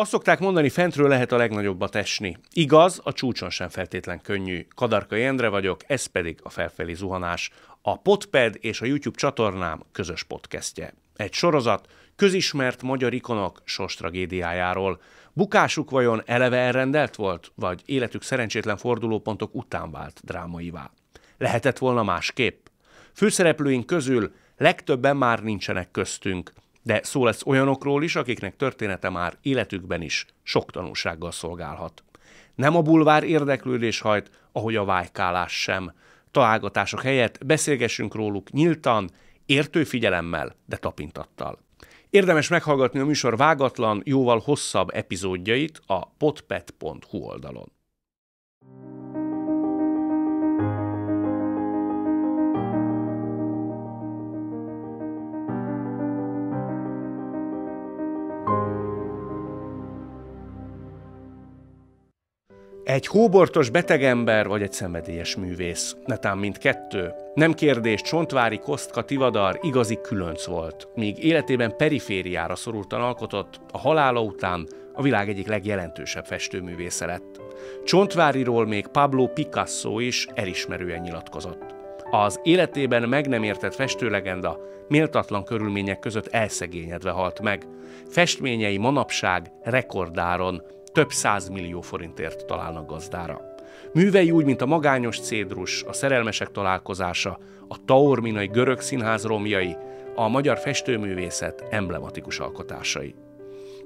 Azt szokták mondani, fentről lehet a legnagyobbat esni. Igaz, a csúcson sem feltétlen könnyű. Kadarka Jendre vagyok, ez pedig a felfelé zuhanás. A Podped és a YouTube csatornám közös podcastje. Egy sorozat közismert magyar ikonok sors tragédiájáról. Bukásuk vajon eleve elrendelt volt, vagy életük szerencsétlen fordulópontok után vált drámaivá? Lehetett volna másképp? Főszereplőink közül legtöbben már nincsenek köztünk – de szó lesz olyanokról is, akiknek története már életükben is sok tanulsággal szolgálhat. Nem a bulvár érdeklődés hajt, ahogy a vájkálás sem. Találgatások helyett beszélgessünk róluk nyíltan, értő figyelemmel, de tapintattal. Érdemes meghallgatni a műsor vágatlan, jóval hosszabb epizódjait a potpet.hu oldalon. Egy hóbortos betegember vagy egy szenvedélyes művész, netán mint kettő. Nem kérdés, Csontvári Kostka Tivadar igazi különc volt. Míg életében perifériára szorultan alkotott, a halála után a világ egyik legjelentősebb festőművésze lett. Csontváriról még Pablo Picasso is elismerően nyilatkozott. Az életében meg nem értett festőlegenda méltatlan körülmények között elszegényedve halt meg. Festményei manapság rekordáron több millió forintért találnak gazdára. Művei úgy, mint a magányos cédrus, a szerelmesek találkozása, a taorminai görög színház romjai, a magyar festőművészet emblematikus alkotásai.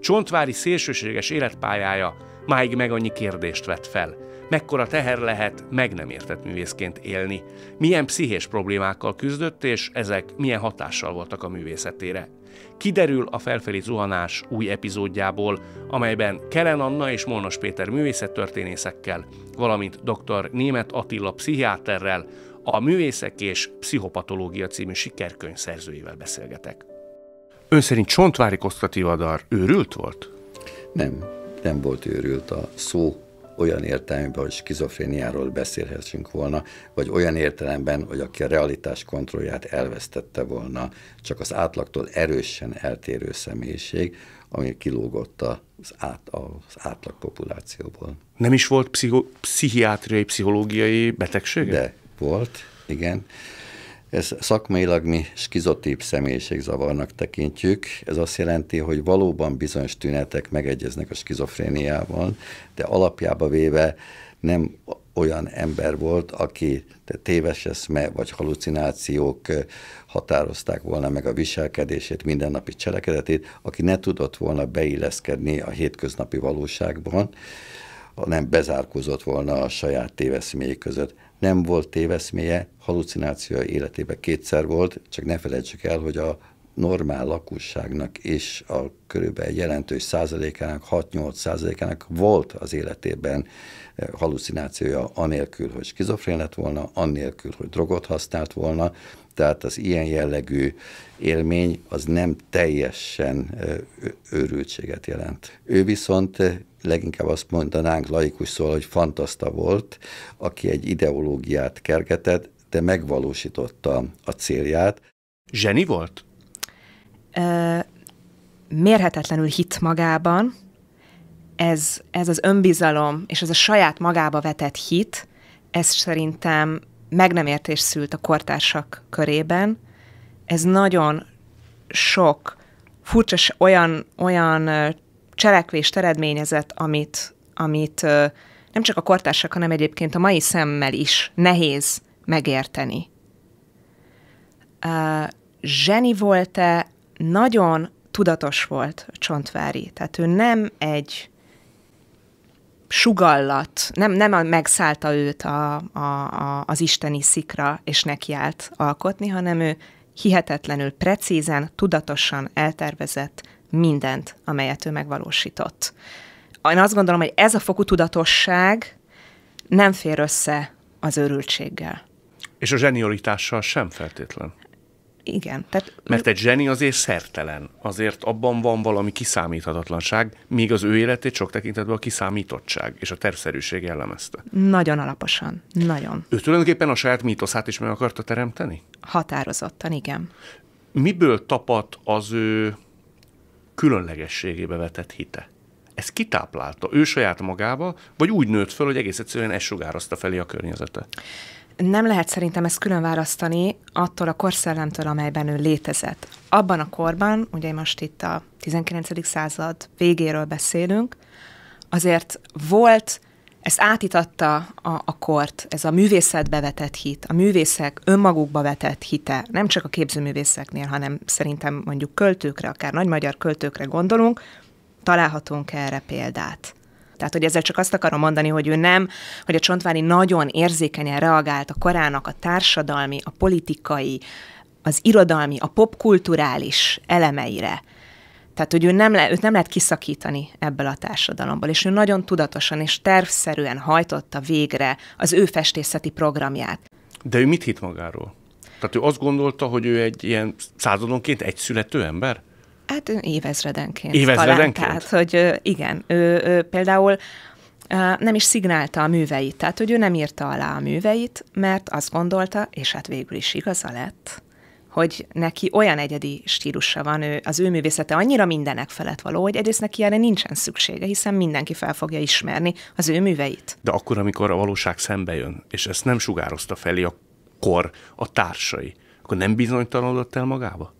Csontvári szélsőséges életpályája máig meg annyi kérdést vett fel. Mekkora teher lehet meg nem értett művészként élni? Milyen pszichés problémákkal küzdött, és ezek milyen hatással voltak a művészetére? kiderül a felfelé zuhanás új epizódjából, amelyben Keren Anna és Molnos Péter művészettörténészekkel, valamint dr. Német Attila pszichiáterrel, a Művészek és Pszichopatológia című sikerkönyv szerzőivel beszélgetek. Ön szerint Csontvári Kosztati Vadar őrült volt? Nem, nem volt őrült a szó olyan értelemben, hogy skizofréniáról beszélhessünk volna, vagy olyan értelemben, hogy aki a realitás kontrollját elvesztette volna, csak az átlagtól erősen eltérő személyiség, ami kilógott az, át, az átlag populációból. Nem is volt pszichiátriai, pszichológiai betegsége? De volt, igen. Ez szakmailag mi skizotíp személyiségzavarnak tekintjük. Ez azt jelenti, hogy valóban bizonyos tünetek megegyeznek a skizofréniával, de alapjába véve nem olyan ember volt, aki téves eszme vagy halucinációk határozták volna meg a viselkedését, mindennapi cselekedetét, aki ne tudott volna beilleszkedni a hétköznapi valóságban, nem bezárkózott volna a saját téveszméi között nem volt téveszméje, halucináció életében kétszer volt, csak ne felejtsük el, hogy a normál lakosságnak és a körülbelül jelentős százalékának, 6-8 százalékának volt az életében eh, halucinációja, anélkül, hogy skizofrén lett volna, anélkül, hogy drogot használt volna, tehát az ilyen jellegű élmény az nem teljesen eh, őrültséget jelent. Ő viszont eh, leginkább azt mondanánk laikus szóval, hogy fantaszta volt, aki egy ideológiát kergetett, de megvalósította a célját. Zseni volt? Ö, mérhetetlenül hit magában. Ez, ez az önbizalom és ez a saját magába vetett hit, ez szerintem meg nem értés szült a kortársak körében. Ez nagyon sok furcsa olyan, olyan cselekvést eredményezett, amit, amit nem csak a kortársak, hanem egyébként a mai szemmel is nehéz megérteni. Zseni volt-e, nagyon tudatos volt Csontvári, tehát ő nem egy sugallat, nem, nem megszállta őt a, a, a, az isteni szikra, és nekiállt alkotni, hanem ő hihetetlenül precízen, tudatosan eltervezett mindent, amelyet ő megvalósított. Én azt gondolom, hogy ez a fokú tudatosság nem fér össze az őrültséggel. És a zsenioritással sem feltétlen igen. Tehát Mert egy zseni azért szertelen, azért abban van valami kiszámíthatatlanság, míg az ő életét sok tekintetben a kiszámítottság és a tervszerűség jellemezte. Nagyon alaposan, nagyon. Ő tulajdonképpen a saját mítoszát is meg akarta teremteni? Határozottan, igen. Miből tapadt az ő különlegességébe vetett hite? Ez kitáplálta ő saját magába, vagy úgy nőtt föl, hogy egész egyszerűen ez sugározta felé a környezete? nem lehet szerintem ezt külön választani attól a korszellemtől, amelyben ő létezett. Abban a korban, ugye most itt a 19. század végéről beszélünk, azért volt, ezt átitatta a, a kort, ez a művészetbe vetett hit, a művészek önmagukba vetett hite, nem csak a képzőművészeknél, hanem szerintem mondjuk költőkre, akár nagy magyar költőkre gondolunk, találhatunk erre példát. Tehát, hogy ezzel csak azt akarom mondani, hogy ő nem, hogy a Csontvári nagyon érzékenyen reagált a korának a társadalmi, a politikai, az irodalmi, a popkulturális elemeire. Tehát, hogy ő nem le, őt nem lehet kiszakítani ebből a társadalomból, és ő nagyon tudatosan és tervszerűen hajtotta végre az ő festészeti programját. De ő mit hitt magáról? Tehát ő azt gondolta, hogy ő egy ilyen századonként egyszülető ember? Hát évezredenként. Évezredenként? Talán, tehát, hogy igen, ő, ő például nem is szignálta a műveit, tehát hogy ő nem írta alá a műveit, mert azt gondolta, és hát végül is igaza lett, hogy neki olyan egyedi stílusa van, ő, az ő művészete annyira mindenek felett való, hogy egyrészt neki erre nincsen szüksége, hiszen mindenki fel fogja ismerni az ő műveit. De akkor, amikor a valóság szembe jön, és ezt nem sugározta felé a kor, a társai, akkor nem bizonytalanodott el magába?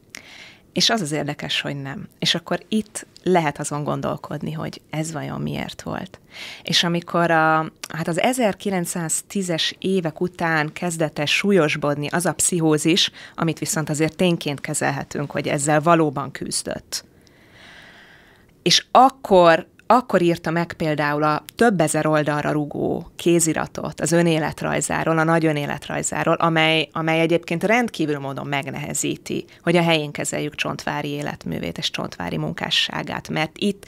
És az az érdekes, hogy nem. És akkor itt lehet azon gondolkodni, hogy ez vajon miért volt. És amikor a, hát az 1910-es évek után kezdett el súlyosbodni az a pszichózis, amit viszont azért tényként kezelhetünk, hogy ezzel valóban küzdött. És akkor akkor írta meg például a több ezer oldalra rugó kéziratot az önéletrajzáról, a nagy önéletrajzáról, amely, amely egyébként rendkívül módon megnehezíti, hogy a helyén kezeljük csontvári életművét és csontvári munkásságát, mert itt,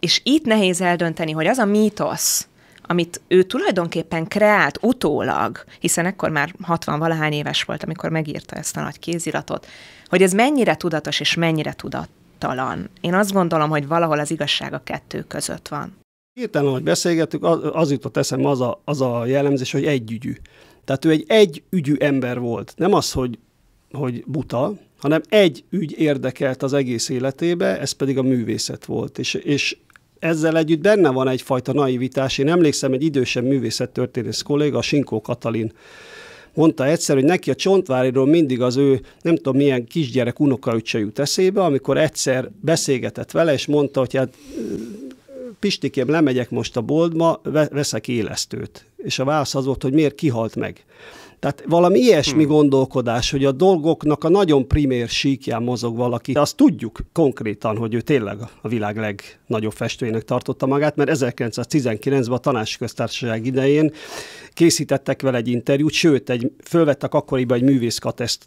és itt nehéz eldönteni, hogy az a mítosz, amit ő tulajdonképpen kreált utólag, hiszen ekkor már 60-valahány éves volt, amikor megírta ezt a nagy kéziratot, hogy ez mennyire tudatos és mennyire tudat, talan. Én azt gondolom, hogy valahol az igazság a kettő között van. Hirtelen, hogy beszélgettük, az, az jutott eszembe az a, az a jellemzés, hogy együgyű. Tehát ő egy együgyű ember volt. Nem az, hogy, hogy buta, hanem egy ügy érdekelt az egész életébe, ez pedig a művészet volt. És, és ezzel együtt benne van egyfajta naivitás. Én emlékszem, egy idősebb művészettörténész kolléga, Sinkó Katalin mondta egyszer, hogy neki a csontváriról mindig az ő nem tudom milyen kisgyerek unokaöccse jut eszébe, amikor egyszer beszélgetett vele, és mondta, hogy hát Pistikém, lemegyek most a boltba, veszek élesztőt. És a válasz az volt, hogy miért kihalt meg. Tehát valami ilyesmi hmm. gondolkodás, hogy a dolgoknak a nagyon primér síkján mozog valaki. Azt tudjuk konkrétan, hogy ő tényleg a világ legnagyobb festőjének tartotta magát, mert 1919-ben a tanási köztársaság idején készítettek vele egy interjút, sőt, egy, fölvettek akkoriban egy művész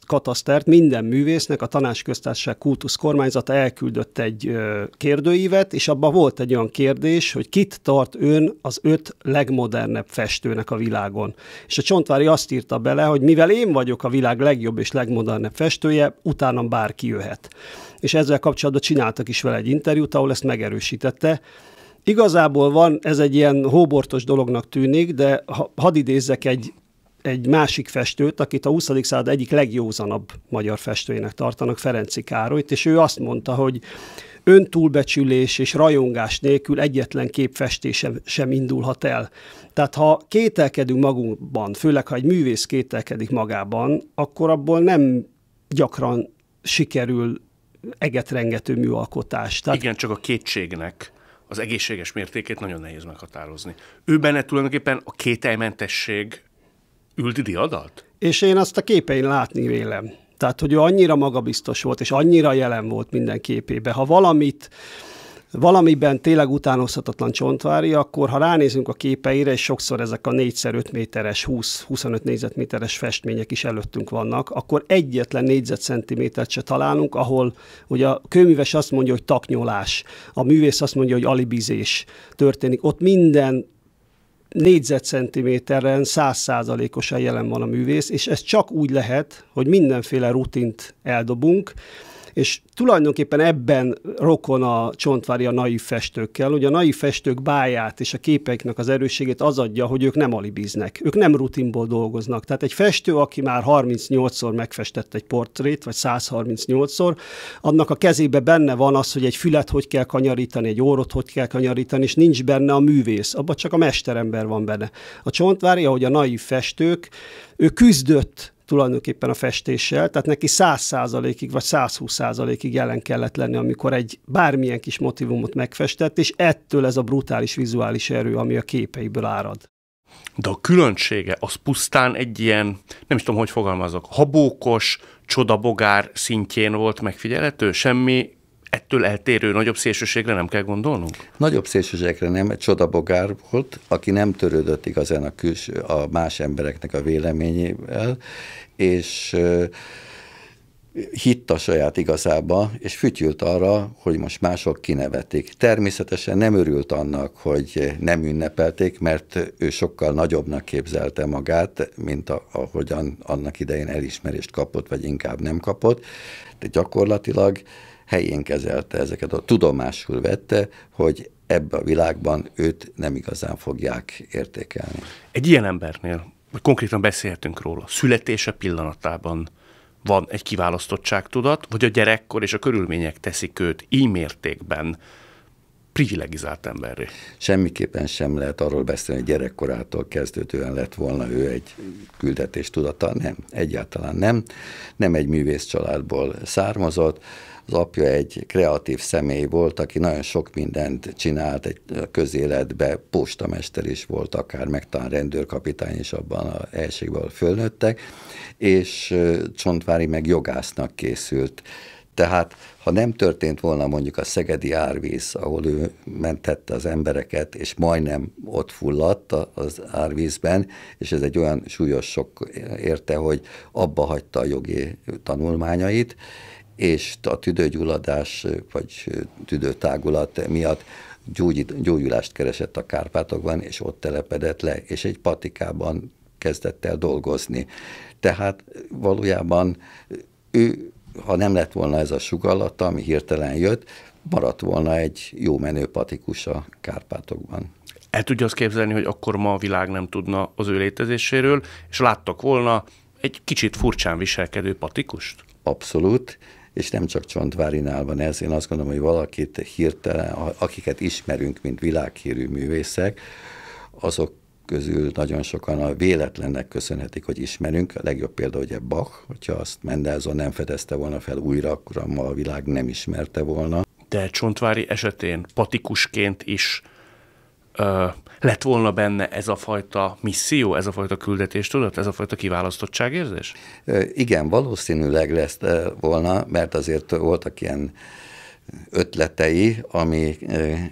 katasztert, minden művésznek a tanási köztársaság kultusz kormányzata elküldött egy kérdőívet, és abban volt egy olyan kérdés, hogy kit tart ön az öt legmodernebb festőnek a világon. És a Csontvári azt írta bele, hogy mivel én vagyok a világ legjobb és legmodernebb festője, utánam bárki jöhet. És ezzel kapcsolatban csináltak is vele egy interjút, ahol ezt megerősítette. Igazából van, ez egy ilyen hóbortos dolognak tűnik, de hadd idézzek egy egy másik festőt, akit a 20. század egyik legjózanabb magyar festőjének tartanak, Ferenci Károlyt, és ő azt mondta, hogy öntúlbecsülés és rajongás nélkül egyetlen képfestése sem indulhat el. Tehát ha kételkedünk magunkban, főleg ha egy művész kételkedik magában, akkor abból nem gyakran sikerül egetrengető műalkotás. Tehát... Igen, csak a kétségnek az egészséges mértékét nagyon nehéz meghatározni. Ő benne tulajdonképpen a kételmentesség üldi diadalt? És én azt a képein látni vélem. Tehát, hogy ő annyira magabiztos volt, és annyira jelen volt minden képébe. Ha valamit valamiben tényleg utánozhatatlan csontvári, akkor ha ránézünk a képeire, és sokszor ezek a 4 x méteres, 20-25 négyzetméteres festmények is előttünk vannak, akkor egyetlen négyzetcentimétert se találunk, ahol ugye a kőműves azt mondja, hogy taknyolás, a művész azt mondja, hogy alibizés történik. Ott minden négyzetcentiméteren százszázalékosan jelen van a művész, és ez csak úgy lehet, hogy mindenféle rutint eldobunk, és tulajdonképpen ebben rokon a csontvári a naív festőkkel, hogy a naív festők báját és a képeiknek az erősségét az adja, hogy ők nem alibiznek, ők nem rutinból dolgoznak. Tehát egy festő, aki már 38-szor megfestett egy portrét, vagy 138-szor, annak a kezébe benne van az, hogy egy fület hogy kell kanyarítani, egy órot hogy kell kanyarítani, és nincs benne a művész, abban csak a mesterember van benne. A csontvári, ahogy a naív festők, ő küzdött tulajdonképpen a festéssel, tehát neki 100%-ig vagy 120%-ig jelen kellett lenni, amikor egy bármilyen kis motivumot megfestett, és ettől ez a brutális vizuális erő, ami a képeiből árad. De a különbsége az pusztán egy ilyen, nem is tudom, hogy fogalmazok, habókos, csodabogár szintjén volt megfigyelhető, semmi ettől eltérő nagyobb szélsőségre nem kell gondolnunk? Nagyobb szélsőségre nem, egy csodabogár volt, aki nem törődött igazán a, küls, a más embereknek a véleményével, és hitt a saját igazába, és fütyült arra, hogy most mások kinevetik. Természetesen nem örült annak, hogy nem ünnepelték, mert ő sokkal nagyobbnak képzelte magát, mint ahogyan annak idején elismerést kapott, vagy inkább nem kapott. De gyakorlatilag helyén kezelte ezeket, a tudomásul vette, hogy ebbe a világban őt nem igazán fogják értékelni. Egy ilyen embernél, vagy konkrétan beszéltünk róla, születése pillanatában van egy kiválasztottságtudat, vagy a gyerekkor és a körülmények teszik őt így mértékben privilegizált emberré? Semmiképpen sem lehet arról beszélni, hogy gyerekkorától kezdődően lett volna ő egy küldetés tudata. Nem, egyáltalán nem. Nem egy művész családból származott. Az apja egy kreatív személy volt, aki nagyon sok mindent csinált egy közéletbe, postamester is volt akár, meg talán rendőrkapitány is abban a helységből fölnőttek, és Csontvári meg jogásznak készült. Tehát ha nem történt volna mondjuk a szegedi árvíz, ahol ő mentette az embereket, és majdnem ott fulladt az árvízben, és ez egy olyan súlyos sok érte, hogy abba hagyta a jogi tanulmányait, és a tüdőgyulladás vagy tüdőtágulat miatt gyógyít, gyógyulást keresett a Kárpátokban, és ott telepedett le, és egy patikában kezdett el dolgozni. Tehát valójában ő, ha nem lett volna ez a sugallata, ami hirtelen jött, maradt volna egy jó menő patikus a Kárpátokban. El tudja azt képzelni, hogy akkor ma a világ nem tudna az ő létezéséről, és láttak volna egy kicsit furcsán viselkedő patikust? Abszolút, és nem csak Csontvárinál van ez, én azt gondolom, hogy valakit hirtelen, akiket ismerünk, mint világhírű művészek, azok közül nagyon sokan a véletlennek köszönhetik, hogy ismerünk. A legjobb példa ugye Bach, hogyha azt Mendelzon nem fedezte volna fel újra, akkor ma a világ nem ismerte volna. De Csontvári esetén patikusként is ö, lett volna benne ez a fajta misszió, ez a fajta küldetéstudat, ez a fajta kiválasztottságérzés? Igen, valószínűleg lesz volna, mert azért voltak ilyen ötletei, ami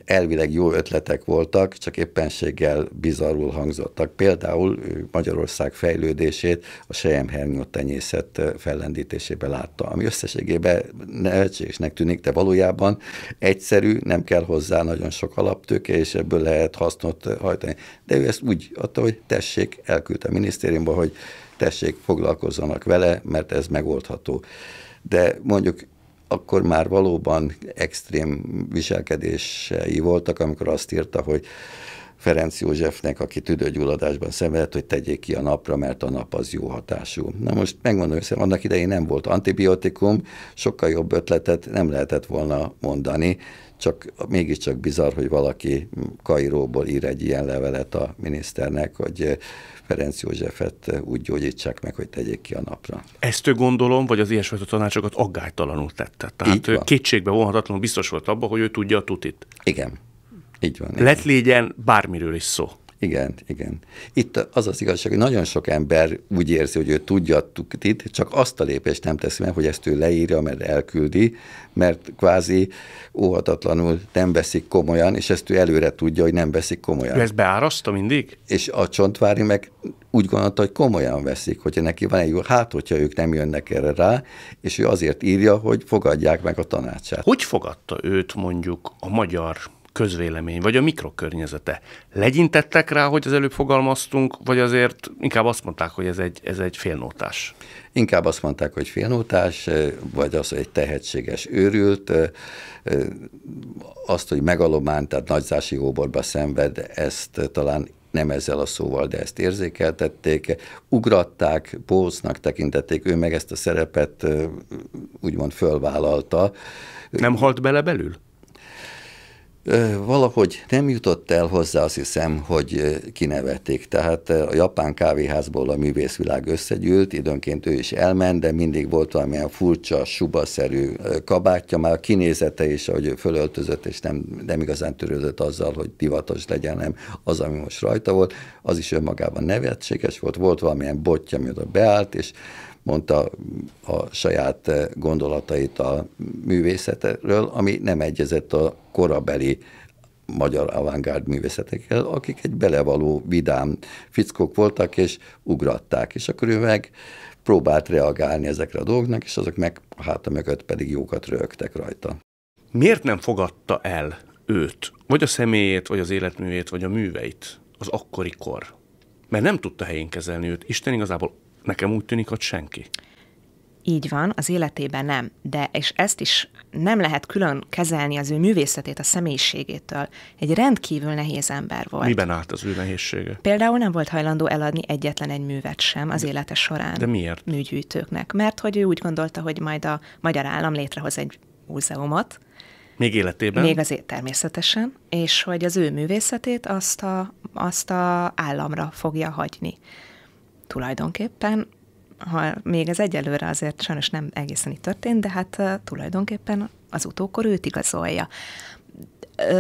elvileg jó ötletek voltak, csak éppenséggel bizarrul hangzottak. Például Magyarország fejlődését a sejemhernyó tenyészet fellendítésébe látta, ami összességében nevetségesnek tűnik, de valójában egyszerű, nem kell hozzá nagyon sok alaptőke, és ebből lehet hasznot hajtani. De ő ezt úgy adta, hogy tessék, elküldte a minisztériumba, hogy tessék, foglalkozzanak vele, mert ez megoldható. De mondjuk akkor már valóban extrém viselkedései voltak, amikor azt írta, hogy Ferenc Józsefnek, aki tüdőgyulladásban szenvedett, hogy tegyék ki a napra, mert a nap az jó hatású. Na most megmondom össze, annak idején nem volt antibiotikum, sokkal jobb ötletet nem lehetett volna mondani, csak mégiscsak bizarr, hogy valaki Kairóból ír egy ilyen levelet a miniszternek, hogy eh, Ferenc Józsefet eh, úgy gyógyítsák meg, hogy tegyék ki a napra. Ezt ő gondolom, vagy az ilyesfajta tanácsokat aggálytalanul tette. Tehát ő kétségbe vonhatatlanul biztos volt abban, hogy ő tudja a tutit. Igen, így van. Lett légyen bármiről is szó. Igen, igen. Itt az az igazság, hogy nagyon sok ember úgy érzi, hogy ő tudja itt, csak azt a lépést nem teszi meg, hogy ezt ő leírja, mert elküldi, mert kvázi óhatatlanul nem veszik komolyan, és ezt ő előre tudja, hogy nem veszik komolyan. Ő ezt beáraszta mindig? És a csontvári meg úgy gondolta, hogy komolyan veszik, hogyha neki van egy jó, hát hogyha ők nem jönnek erre rá, és ő azért írja, hogy fogadják meg a tanácsát. Hogy fogadta őt mondjuk a magyar közvélemény, vagy a mikrokörnyezete. Legyintettek rá, hogy az előbb fogalmaztunk, vagy azért inkább azt mondták, hogy ez egy, ez egy félnótás? Inkább azt mondták, hogy félnótás, vagy az, hogy egy tehetséges őrült, azt, hogy megalomán, tehát nagyzási hóborba szenved, ezt talán nem ezzel a szóval, de ezt érzékeltették, ugratták, póznak tekintették, ő meg ezt a szerepet úgymond fölvállalta. Nem halt bele belül? Valahogy nem jutott el hozzá, azt hiszem, hogy kinevették. Tehát a japán kávéházból a művészvilág összegyűlt, időnként ő is elment, de mindig volt valamilyen furcsa, subaszerű kabátja, már a kinézete is, ahogy ő fölöltözött, és nem, nem igazán törődött azzal, hogy divatos legyen, nem az, ami most rajta volt, az is önmagában nevetséges volt, volt valamilyen botja, oda beállt, és mondta a saját gondolatait a művészetről, ami nem egyezett a korabeli magyar avantgárd művészetekkel, akik egy belevaló, vidám fickók voltak, és ugratták. És akkor ő meg próbált reagálni ezekre a dolgoknak, és azok meg hát a háta mögött pedig jókat rögtek rajta. Miért nem fogadta el őt, vagy a személyét, vagy az életművét, vagy a műveit az akkori kor? Mert nem tudta helyén kezelni őt. Isten igazából nekem úgy tűnik, hogy senki. Így van, az életében nem, de és ezt is nem lehet külön kezelni az ő művészetét a személyiségétől. Egy rendkívül nehéz ember volt. Miben állt az ő nehézsége? Például nem volt hajlandó eladni egyetlen egy művet sem az de, élete során. De miért? Műgyűjtőknek. Mert hogy ő úgy gondolta, hogy majd a magyar állam létrehoz egy múzeumot. Még életében? Még azért természetesen, és hogy az ő művészetét azt a, azt a államra fogja hagyni tulajdonképpen, ha még ez egyelőre azért sajnos nem egészen így történt, de hát tulajdonképpen az utókor őt igazolja.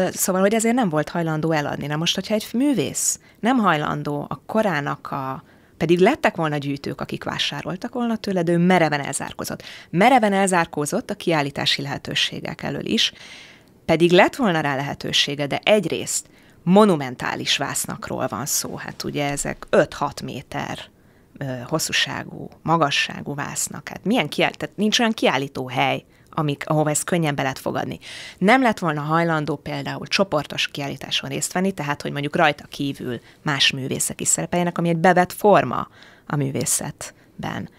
szóval, hogy ezért nem volt hajlandó eladni. Na most, hogyha egy művész nem hajlandó a korának a pedig lettek volna gyűjtők, akik vásároltak volna tőle, de ő mereven elzárkozott. Mereven elzárkozott a kiállítási lehetőségek elől is, pedig lett volna rá lehetősége, de egyrészt monumentális vásznakról van szó, hát ugye ezek 5-6 méter hosszúságú, magasságú vásznak. Hát milyen kiáll, tehát nincs olyan kiállító hely, amik, ahova ezt könnyen be lehet fogadni. Nem lett volna hajlandó például csoportos kiállításon részt venni, tehát hogy mondjuk rajta kívül más művészek is szerepeljenek, ami egy bevett forma a művészetben.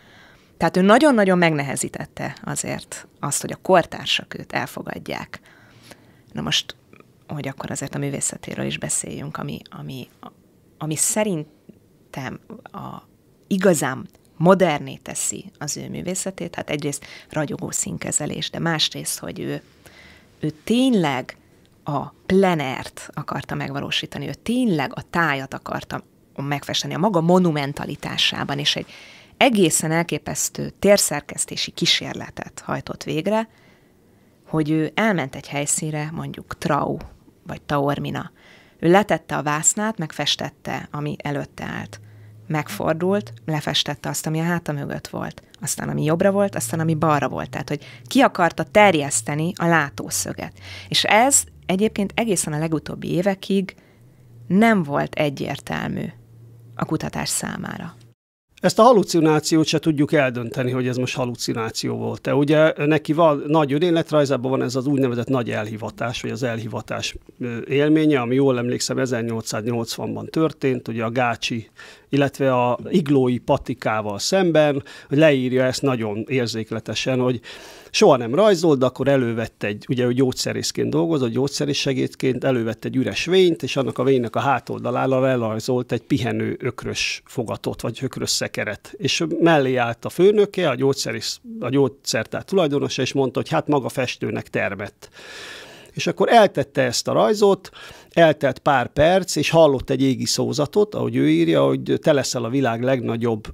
Tehát ő nagyon-nagyon megnehezítette azért azt, hogy a kortársak őt elfogadják. Na most, hogy akkor azért a művészetéről is beszéljünk, ami, ami, ami szerintem a, igazán moderné teszi az ő művészetét, hát egyrészt ragyogó színkezelés, de másrészt, hogy ő, ő tényleg a plenert akarta megvalósítani, ő tényleg a tájat akarta megfesteni a maga monumentalitásában, és egy egészen elképesztő térszerkesztési kísérletet hajtott végre, hogy ő elment egy helyszínre, mondjuk Trau vagy Taormina. Ő letette a vásznát, megfestette, ami előtte állt megfordult, lefestette azt, ami a háta mögött volt, aztán ami jobbra volt, aztán ami balra volt. Tehát, hogy ki akarta terjeszteni a látószöget. És ez egyébként egészen a legutóbbi évekig nem volt egyértelmű a kutatás számára. Ezt a halucinációt se tudjuk eldönteni, hogy ez most halucináció volt-e. Ugye neki van, nagy önéletrajzában van ez az úgynevezett nagy elhivatás, vagy az elhivatás élménye, ami jól emlékszem 1880-ban történt, ugye a Gácsi, illetve a iglói patikával szemben, hogy leírja ezt nagyon érzékletesen, hogy soha nem rajzolt, de akkor elővette egy, ugye ő gyógyszerészként dolgozott, gyógyszerész segédként, elővette egy üres vényt, és annak a vénynek a hátoldalára elrajzolt egy pihenő ökrös fogatot, vagy ökrös szekeret. És mellé állt a főnöke, a, gyógyszerész, a gyógyszertár tulajdonosa, és mondta, hogy hát maga festőnek termett. És akkor eltette ezt a rajzot, eltelt pár perc, és hallott egy égi szózatot, ahogy ő írja, hogy te leszel a világ legnagyobb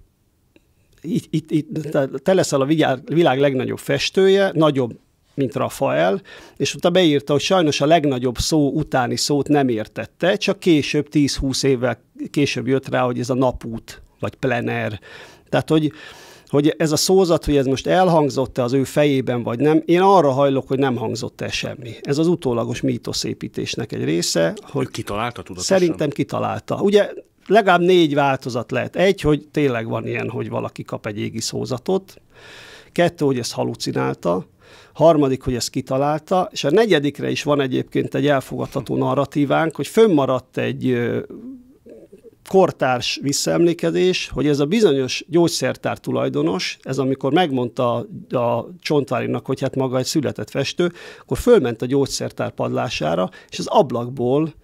itt, itt, itt te leszel a világ, világ legnagyobb festője, nagyobb, mint Rafael, és utána beírta, hogy sajnos a legnagyobb szó utáni szót nem értette, csak később, 10-20 évvel később jött rá, hogy ez a napút, vagy plener. Tehát, hogy, hogy ez a szózat, hogy ez most elhangzott-e az ő fejében, vagy nem, én arra hajlok, hogy nem hangzott el semmi. Ez az utólagos mítoszépítésnek egy része. Hogy kitalálta tudatosan? Szerintem kitalálta. Ugye legalább négy változat lehet. Egy, hogy tényleg van ilyen, hogy valaki kap egy égi szózatot. Kettő, hogy ezt halucinálta. Harmadik, hogy ezt kitalálta. És a negyedikre is van egyébként egy elfogadható narratívánk, hogy fönnmaradt egy kortárs visszaemlékezés, hogy ez a bizonyos gyógyszertár tulajdonos, ez amikor megmondta a, a csontvárinak, hogy hát maga egy született festő, akkor fölment a gyógyszertár padlására, és az ablakból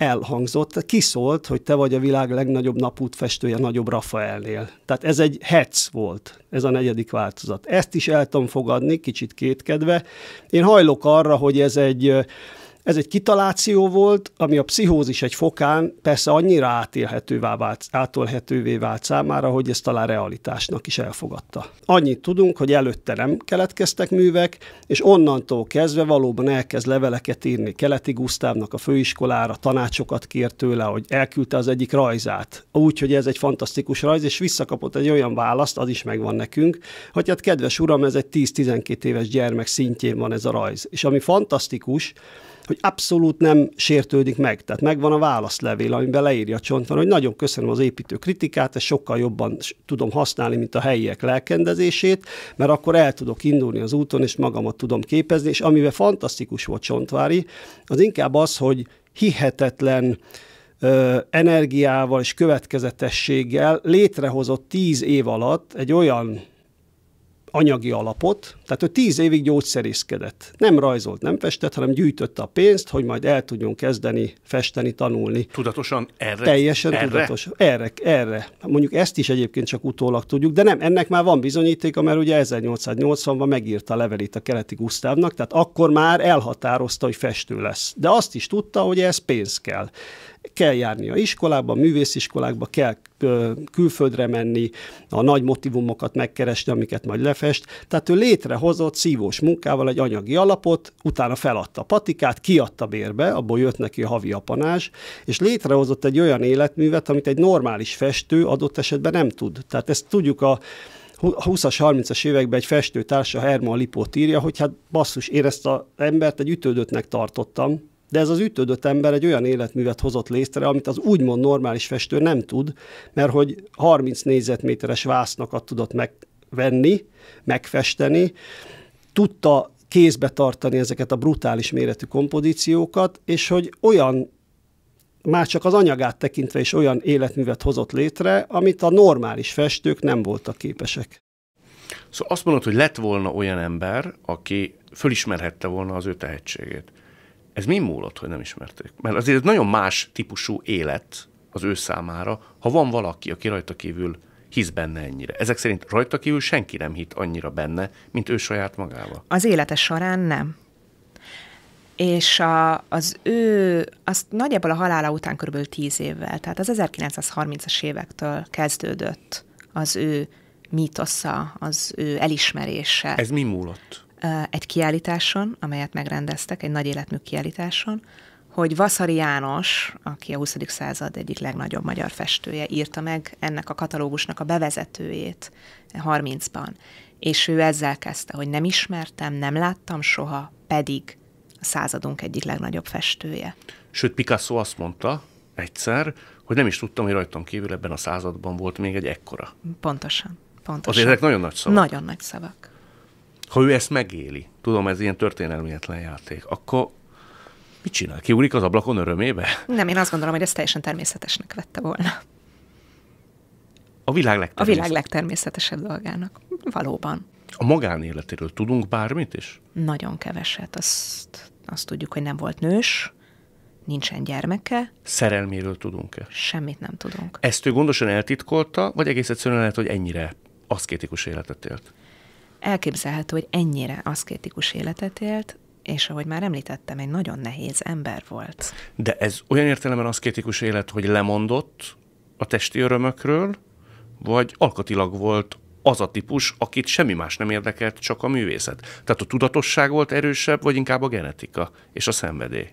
elhangzott, kiszólt, hogy te vagy a világ legnagyobb napútfestője nagyobb Rafaelnél. Tehát ez egy hetsz volt, ez a negyedik változat. Ezt is el tudom fogadni, kicsit kétkedve. Én hajlok arra, hogy ez egy ez egy kitaláció volt, ami a pszichózis egy fokán persze annyira átélhetővé vált, átolhetővé vált számára, hogy ezt talán realitásnak is elfogadta. Annyit tudunk, hogy előtte nem keletkeztek művek, és onnantól kezdve valóban elkezd leveleket írni Keleti Gusztávnak a főiskolára, tanácsokat kért tőle, hogy elküldte az egyik rajzát. Úgy, hogy ez egy fantasztikus rajz, és visszakapott egy olyan választ, az is megvan nekünk, hogy hát kedves uram, ez egy 10-12 éves gyermek szintjén van ez a rajz. És ami fantasztikus, hogy abszolút nem sértődik meg. Tehát megvan a válaszlevél, amiben leírja a csontvan, hogy nagyon köszönöm az építő kritikát, ezt sokkal jobban tudom használni, mint a helyiek lelkendezését, mert akkor el tudok indulni az úton, és magamat tudom képezni, és amivel fantasztikus volt Csontvári, az inkább az, hogy hihetetlen ö, energiával és következetességgel létrehozott tíz év alatt egy olyan anyagi alapot, tehát ő tíz évig gyógyszerészkedett. Nem rajzolt, nem festett, hanem gyűjtötte a pénzt, hogy majd el tudjon kezdeni festeni, tanulni. Tudatosan erre? Teljesen erre? tudatos. Erre, erre. Mondjuk ezt is egyébként csak utólag tudjuk, de nem, ennek már van bizonyítéka, mert ugye 1880-ban megírta a levelét a keleti Gusztávnak, tehát akkor már elhatározta, hogy festő lesz. De azt is tudta, hogy ez pénz kell kell járni a iskolába, a művésziskolákba, kell külföldre menni, a nagy motivumokat megkeresni, amiket majd lefest. Tehát ő létre létrehozott szívós munkával egy anyagi alapot, utána feladta a patikát, kiadta bérbe, abból jött neki a havi apanás, és létrehozott egy olyan életművet, amit egy normális festő adott esetben nem tud. Tehát ezt tudjuk a 20-as, 30-as években egy festőtársa Herman Lipót írja, hogy hát basszus, én ezt az embert egy ütődöttnek tartottam, de ez az ütődött ember egy olyan életművet hozott létre, amit az úgymond normális festő nem tud, mert hogy 30 négyzetméteres vásznak tudott meg venni, megfesteni, tudta kézbe tartani ezeket a brutális méretű kompozíciókat, és hogy olyan már csak az anyagát tekintve is olyan életművet hozott létre, amit a normális festők nem voltak képesek. Szóval azt mondod, hogy lett volna olyan ember, aki fölismerhette volna az ő tehetségét. Ez mi múlott, hogy nem ismerték? Mert azért ez nagyon más típusú élet az ő számára, ha van valaki, aki rajta kívül hisz benne ennyire. Ezek szerint rajta kívül senki nem hit annyira benne, mint ő saját magába. Az élete során nem. És a, az ő, azt nagyjából a halála után körülbelül tíz évvel, tehát az 1930-as évektől kezdődött az ő mítosza, az ő elismerése. Ez mi múlott? Egy kiállításon, amelyet megrendeztek, egy nagy életmű kiállításon, hogy Vaszari János, aki a 20. század egyik legnagyobb magyar festője, írta meg ennek a katalógusnak a bevezetőjét 30-ban. És ő ezzel kezdte, hogy nem ismertem, nem láttam soha, pedig a századunk egyik legnagyobb festője. Sőt, Picasso azt mondta egyszer, hogy nem is tudtam, hogy rajtam kívül ebben a században volt még egy ekkora. Pontosan. pontosan. Azért ezek nagyon nagy szavak. Nagyon nagy szavak. Ha ő ezt megéli, tudom, ez ilyen történelmietlen játék, akkor Mit csinál? Kiugrik az ablakon örömébe? Nem, én azt gondolom, hogy ez teljesen természetesnek vette volna. A világ legtermészetesebb. A világ legtermészetesebb dolgának. Valóban. A magánéletéről tudunk bármit is? Nagyon keveset. Azt, azt tudjuk, hogy nem volt nős, nincsen gyermeke. Szerelméről tudunk-e? Semmit nem tudunk. Ezt ő gondosan eltitkolta, vagy egész egyszerűen lehet, hogy ennyire aszkétikus életet élt? Elképzelhető, hogy ennyire aszkétikus életet élt, és ahogy már említettem, egy nagyon nehéz ember volt. De ez olyan értelemben az kétikus élet, hogy lemondott a testi örömökről, vagy alkatilag volt az a típus, akit semmi más nem érdekelt, csak a művészet. Tehát a tudatosság volt erősebb, vagy inkább a genetika és a szenvedély?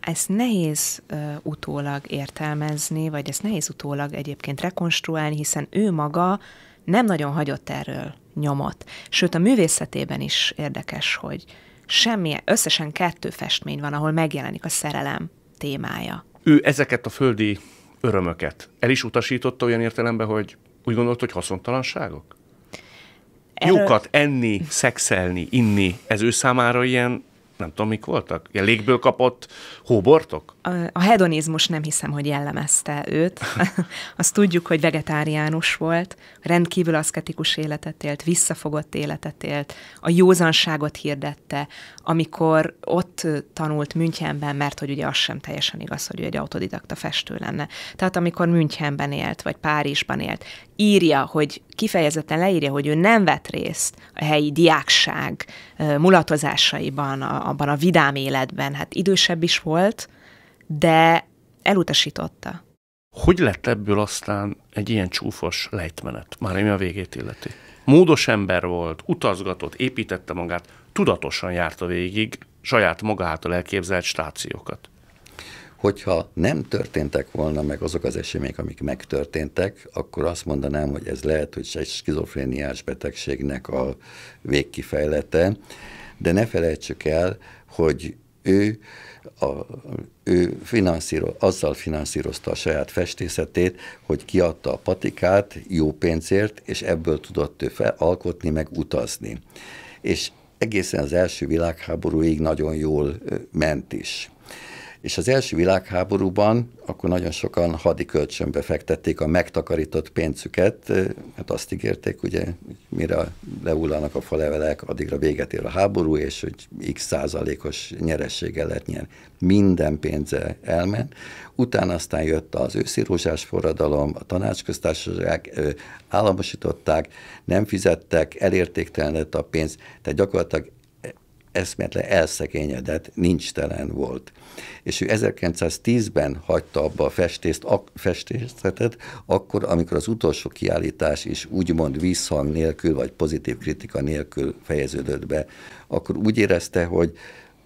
Ezt nehéz uh, utólag értelmezni, vagy ezt nehéz utólag egyébként rekonstruálni, hiszen ő maga nem nagyon hagyott erről nyomot. Sőt, a művészetében is érdekes, hogy semmi, összesen kettő festmény van, ahol megjelenik a szerelem témája. Ő ezeket a földi örömöket el is utasította olyan értelemben, hogy úgy gondolt, hogy haszontalanságok? Erről... Jókat enni, szexelni, inni, ez ő számára ilyen nem tudom, mik voltak? Ilyen légből kapott hóbortok? A, a hedonizmus nem hiszem, hogy jellemezte őt. Azt tudjuk, hogy vegetáriánus volt, rendkívül aszketikus életet élt, visszafogott életet élt, a józanságot hirdette, amikor ott tanult Münchenben, mert hogy ugye az sem teljesen igaz, hogy ő egy autodidakta festő lenne. Tehát amikor Münchenben élt, vagy Párizsban élt, írja, hogy kifejezetten leírja, hogy ő nem vett részt a helyi diákság mulatozásaiban, abban a vidám életben. Hát idősebb is volt, de elutasította. Hogy lett ebből aztán egy ilyen csúfos lejtmenet, már ami a végét illeti? Módos ember volt, utazgatott, építette magát, tudatosan járta végig saját magától elképzelt stációkat. Hogyha nem történtek volna meg azok az események, amik megtörténtek, akkor azt mondanám, hogy ez lehet, hogy egy skizofréniás betegségnek a végkifejlete, de ne felejtsük el, hogy ő, a, ő finanszíro, azzal finanszírozta a saját festészetét, hogy kiadta a patikát jó pénzért, és ebből tudott ő fel, alkotni, meg utazni. És egészen az első világháborúig nagyon jól ment is. És az első világháborúban akkor nagyon sokan hadi kölcsönbe fektették a megtakarított pénzüket, mert hát azt ígérték, ugye, mire lehullanak a falevelek, addigra véget ér a háború, és hogy x százalékos nyeressége lehet nyerni. Minden pénze elment. Utána aztán jött az őszirózsás forradalom, a tanácsköztársaság államosították, nem fizettek, elértéktelen lett a pénz, tehát gyakorlatilag eszméletlen elszekényedett, nincs telen volt. És ő 1910-ben hagyta abba a festést, ak, festészetet, akkor, amikor az utolsó kiállítás is úgymond visszhang nélkül, vagy pozitív kritika nélkül fejeződött be, akkor úgy érezte, hogy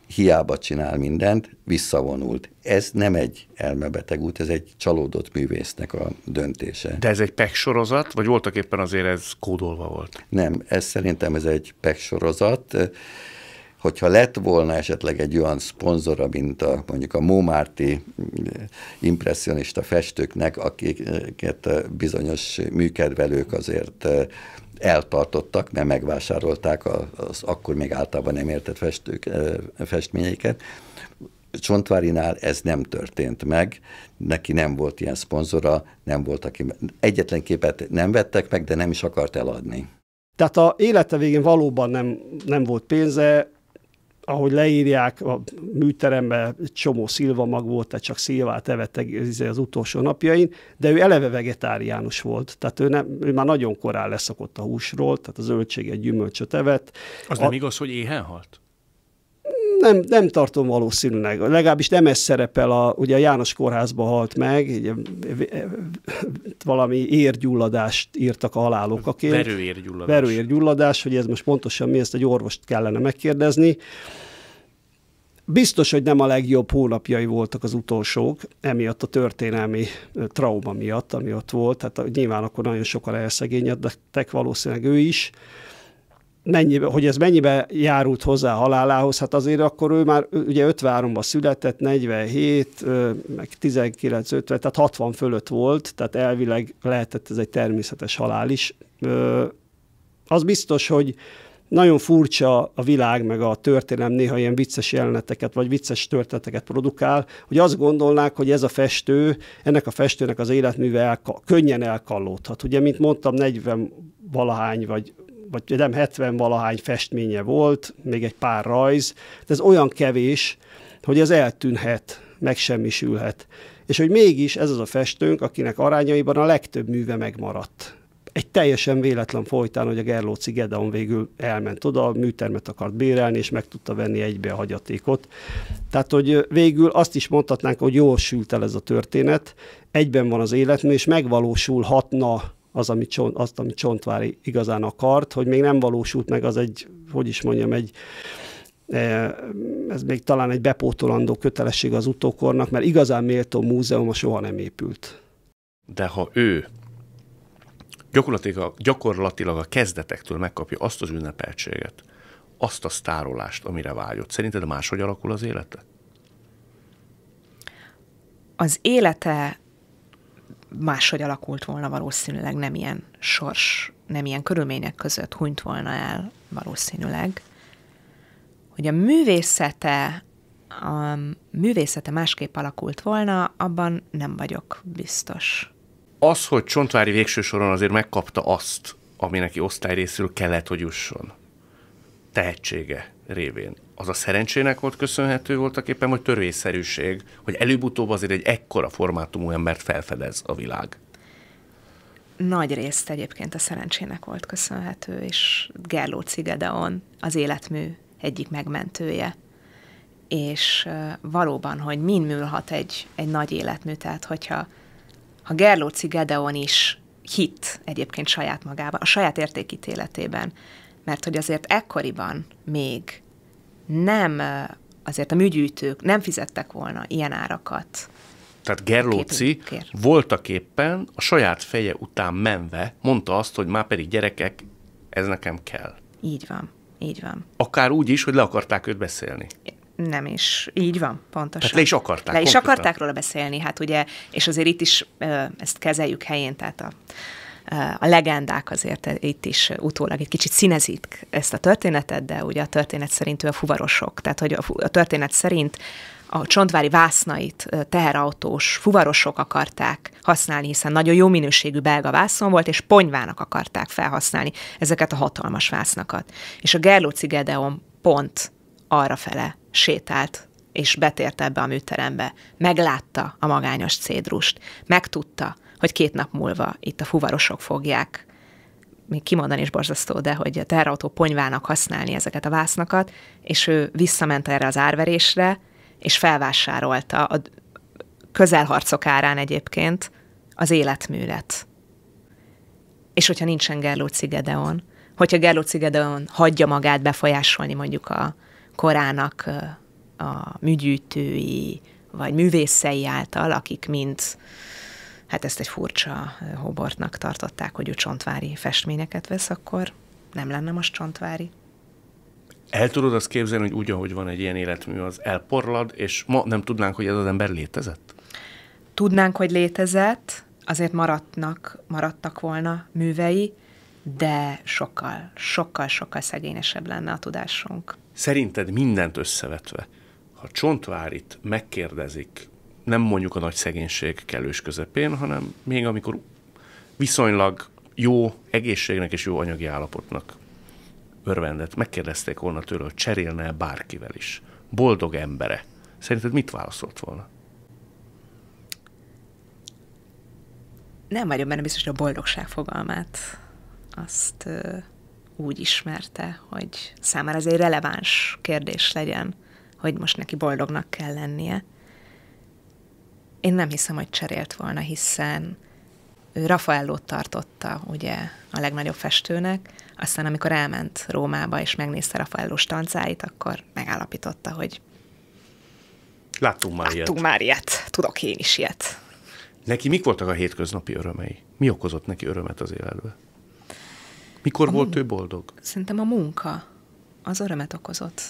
hiába csinál mindent, visszavonult. Ez nem egy elmebeteg út, ez egy csalódott művésznek a döntése. De ez egy pek sorozat, vagy voltak éppen azért ez kódolva volt? Nem, ez szerintem ez egy pek sorozat hogyha lett volna esetleg egy olyan szponzora, mint a, mondjuk a Mómárti impressionista festőknek, akiket bizonyos műkedvelők azért eh, eltartottak, mert megvásárolták az akkor még általában nem értett festők, eh, festményeiket, Csontvárinál ez nem történt meg, neki nem volt ilyen szponzora, nem volt, aki egyetlen képet nem vettek meg, de nem is akart eladni. Tehát a élete végén valóban nem, nem volt pénze, ahogy leírják, a műteremben csomó szilva mag volt, tehát csak szilvát evett izé az utolsó napjain, de ő eleve vegetáriánus volt, tehát ő, nem, ő már nagyon korán leszokott a húsról, tehát az zöldséget, gyümölcsöt evett. Az a... nem igaz, hogy éhen halt? nem, nem tartom valószínűleg. Legalábbis nem ez szerepel, a, ugye a János kórházba halt meg, ugye, eh, eh, valami érgyulladást írtak a halálok. Verőérgyulladás. Verőérgyulladás, hogy ez most pontosan mi, ezt egy orvost kellene megkérdezni. Biztos, hogy nem a legjobb hónapjai voltak az utolsók, emiatt a történelmi eh, trauma miatt, ami ott volt. Tehát nyilván akkor nagyon sokan elszegényedtek, valószínűleg ő is mennyibe, hogy ez mennyibe járult hozzá a halálához, hát azért akkor ő már ugye 53-ban született, 47, meg 19, 50, tehát 60 fölött volt, tehát elvileg lehetett ez egy természetes halál is. Az biztos, hogy nagyon furcsa a világ, meg a történelem néha ilyen vicces jeleneteket, vagy vicces történeteket produkál, hogy azt gondolnák, hogy ez a festő, ennek a festőnek az életműve elka- könnyen elkallódhat. Ugye, mint mondtam, 40 valahány vagy vagy nem 70 valahány festménye volt, még egy pár rajz, de ez olyan kevés, hogy ez eltűnhet, megsemmisülhet. És hogy mégis ez az a festőnk, akinek arányaiban a legtöbb műve megmaradt. Egy teljesen véletlen folytán, hogy a Gerlóci Gedeon végül elment oda, a műtermet akart bérelni, és meg tudta venni egybe a hagyatékot. Tehát, hogy végül azt is mondhatnánk, hogy jól sült el ez a történet, egyben van az életmű, és megvalósulhatna az, amit, csont, azt, amit Csontvári igazán akart, hogy még nem valósult meg, az egy, hogy is mondjam, egy e, ez még talán egy bepótolandó kötelesség az utókornak, mert igazán méltó a soha nem épült. De ha ő gyakorlatilag, gyakorlatilag a kezdetektől megkapja azt az ünnepeltséget, azt a sztárolást, amire vágyott, szerinted máshogy alakul az élete? Az élete máshogy alakult volna valószínűleg, nem ilyen sors, nem ilyen körülmények között hunyt volna el valószínűleg. Hogy a művészete, a művészete másképp alakult volna, abban nem vagyok biztos. Az, hogy Csontvári végső soron azért megkapta azt, ami neki osztályrészül kellett, hogy jusson tehetsége révén. Az a szerencsének volt köszönhető voltak éppen, hogy törvényszerűség, hogy előbb-utóbb azért egy ekkora formátumú embert felfedez a világ. Nagy részt egyébként a szerencsének volt köszönhető, és Gerló Cigedeon az életmű egyik megmentője és valóban, hogy min műlhat egy, egy nagy életmű, tehát hogyha ha Gerló Cigedeon is hit egyébként saját magában, a saját értékítéletében, mert hogy azért ekkoriban még nem, azért a műgyűjtők nem fizettek volna ilyen árakat. Tehát Gerlóci voltak éppen a saját feje után menve mondta azt, hogy már pedig gyerekek, ez nekem kell. Így van, így van. Akár úgy is, hogy le akarták őt beszélni. Nem is. Így van, pontosan. Tehát le is akarták. Le is akarták róla beszélni, hát ugye, és azért itt is ezt kezeljük helyén, tehát a, a legendák azért itt is utólag egy kicsit színezik ezt a történetet, de ugye a történet szerint ő a fuvarosok, tehát hogy a történet szerint a csontvári vásznait teherautós fuvarosok akarták használni, hiszen nagyon jó minőségű belga vászon volt, és ponyvának akarták felhasználni ezeket a hatalmas vásznakat. És a Gerlóci Gedeon pont arra fele, sétált és betért ebbe a műterembe. Meglátta a magányos cédrust, megtudta, hogy két nap múlva itt a fuvarosok fogják még kimondani is borzasztó, de hogy a terrautó ponyvának használni ezeket a vásznakat, és ő visszament erre az árverésre, és felvásárolta a közelharcok árán egyébként az életművet. És hogyha nincsen Gerlóci Gedeon, hogyha Gerlóci Gedeon hagyja magát befolyásolni mondjuk a korának a műgyűjtői, vagy művészei által, akik mind hát ezt egy furcsa hobortnak tartották, hogy ő csontvári festményeket vesz, akkor nem lenne most csontvári. El tudod azt képzelni, hogy úgy, ahogy van egy ilyen életmű, az elporlad, és ma nem tudnánk, hogy ez az ember létezett? Tudnánk, hogy létezett, azért maradtnak, maradtak volna művei, de sokkal, sokkal, sokkal szegényesebb lenne a tudásunk. Szerinted mindent összevetve, ha Csontvárit megkérdezik nem mondjuk a nagy szegénység kellős közepén, hanem még amikor viszonylag jó egészségnek és jó anyagi állapotnak örvendett, megkérdezték volna tőle, hogy cserélne -e bárkivel is. Boldog embere. Szerinted mit válaszolt volna? Nem vagyok benne biztos, hogy a boldogság fogalmát azt ö, úgy ismerte, hogy számára ez egy releváns kérdés legyen, hogy most neki boldognak kell lennie. Én nem hiszem, hogy cserélt volna, hiszen ő Rafaellót tartotta ugye a legnagyobb festőnek, aztán amikor elment Rómába és megnézte Rafaelló stancáit, akkor megállapította, hogy láttunk már láttunk ilyet. már ilyet, tudok én is ilyet. Neki mik voltak a hétköznapi örömei? Mi okozott neki örömet az életben? Mikor a volt mun- ő boldog? Szerintem a munka az örömet okozott.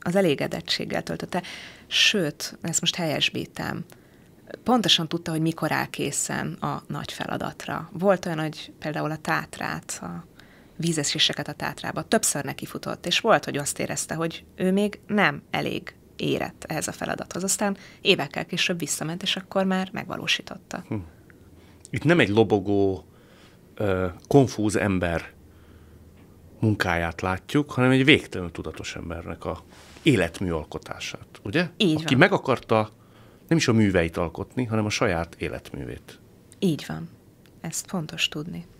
Az elégedettséggel töltötte. Sőt, ezt most helyesbítem, pontosan tudta, hogy mikor áll készen a nagy feladatra. Volt olyan, hogy például a tátrát, a vízeséseket a tátrába többször nekifutott, és volt, hogy azt érezte, hogy ő még nem elég érett ehhez a feladathoz. Aztán évekkel később visszament, és akkor már megvalósította. Hm. Itt nem egy lobogó, konfúz ember munkáját látjuk, hanem egy végtelenül tudatos embernek a életműalkotását, ugye? Így Aki van. meg akarta nem is a műveit alkotni, hanem a saját életművét. Így van. Ezt fontos tudni.